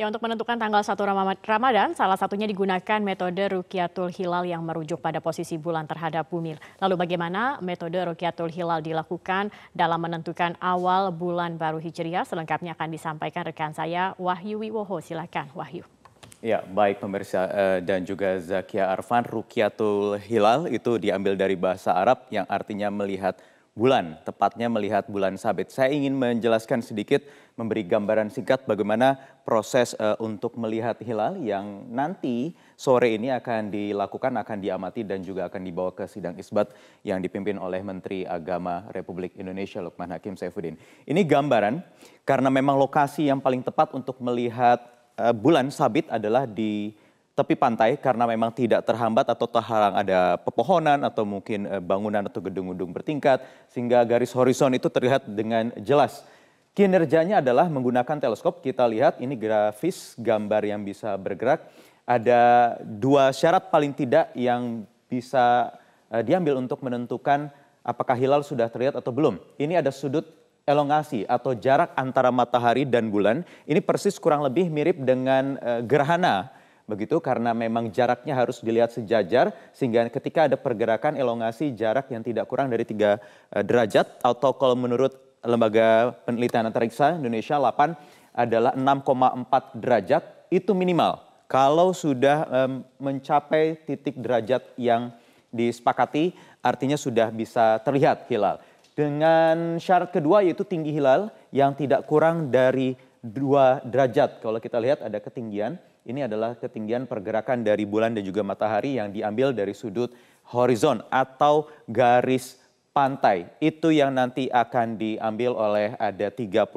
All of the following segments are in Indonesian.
Ya, untuk menentukan tanggal 1 Ramadan, salah satunya digunakan metode Rukiatul Hilal yang merujuk pada posisi bulan terhadap bumi. Lalu bagaimana metode Rukiatul Hilal dilakukan dalam menentukan awal bulan baru Hijriah? Selengkapnya akan disampaikan rekan saya Wahyu Wiwoho. Silakan Wahyu. Ya, baik pemirsa eh, dan juga Zakia Arfan, Rukiatul Hilal itu diambil dari bahasa Arab yang artinya melihat bulan, tepatnya melihat bulan sabit. Saya ingin menjelaskan sedikit, memberi gambaran singkat bagaimana proses uh, untuk melihat hilal yang nanti sore ini akan dilakukan, akan diamati dan juga akan dibawa ke sidang isbat yang dipimpin oleh Menteri Agama Republik Indonesia Lukman Hakim Saifuddin. Ini gambaran karena memang lokasi yang paling tepat untuk melihat uh, bulan sabit adalah di tepi pantai karena memang tidak terhambat atau terhalang ada pepohonan atau mungkin eh, bangunan atau gedung-gedung bertingkat sehingga garis horizon itu terlihat dengan jelas. Kinerjanya adalah menggunakan teleskop. Kita lihat ini grafis gambar yang bisa bergerak. Ada dua syarat paling tidak yang bisa eh, diambil untuk menentukan apakah hilal sudah terlihat atau belum. Ini ada sudut elongasi atau jarak antara matahari dan bulan. Ini persis kurang lebih mirip dengan eh, gerhana Begitu karena memang jaraknya harus dilihat sejajar sehingga ketika ada pergerakan elongasi jarak yang tidak kurang dari tiga eh, derajat atau kalau menurut Lembaga Penelitian Antariksa Indonesia 8 adalah 6,4 derajat itu minimal kalau sudah mencapai titik derajat yang disepakati artinya sudah bisa terlihat hilal. Dengan syarat kedua yaitu tinggi hilal yang tidak kurang dari dua derajat. Kalau kita lihat ada ketinggian ini adalah ketinggian pergerakan dari bulan dan juga matahari yang diambil dari sudut horizon atau garis pantai. Itu yang nanti akan diambil oleh ada 34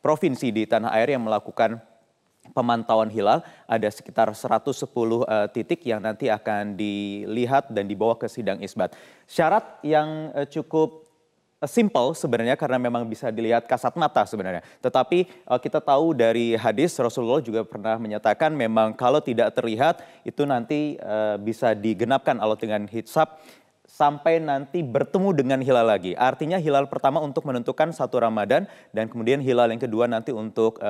provinsi di tanah air yang melakukan pemantauan hilal. Ada sekitar 110 uh, eh, titik yang nanti akan dilihat dan dibawa ke sidang isbat. Syarat yang eh, cukup Eh, simple sebenarnya karena memang bisa dilihat kasat mata sebenarnya. Tetapi eh, kita tahu dari hadis Rasulullah juga pernah menyatakan memang kalau tidak terlihat itu nanti eh, bisa digenapkan Allah dengan hisab sampai nanti bertemu dengan hilal lagi. Artinya hilal pertama untuk menentukan satu Ramadan dan kemudian hilal yang kedua nanti untuk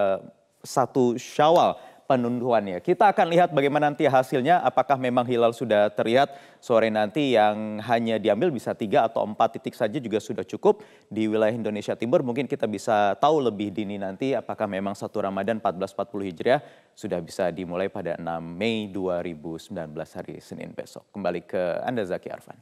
satu Syawal penunduannya. Kita akan lihat bagaimana nanti hasilnya, apakah memang hilal sudah terlihat sore nanti yang hanya diambil bisa tiga atau empat titik saja juga sudah cukup di wilayah Indonesia Timur. Mungkin kita bisa tahu lebih dini nanti apakah memang satu Ramadan 1440 Hijriah sudah bisa dimulai pada 6 Mei 2019 hari Senin besok. Kembali ke Anda Zaki Arfan.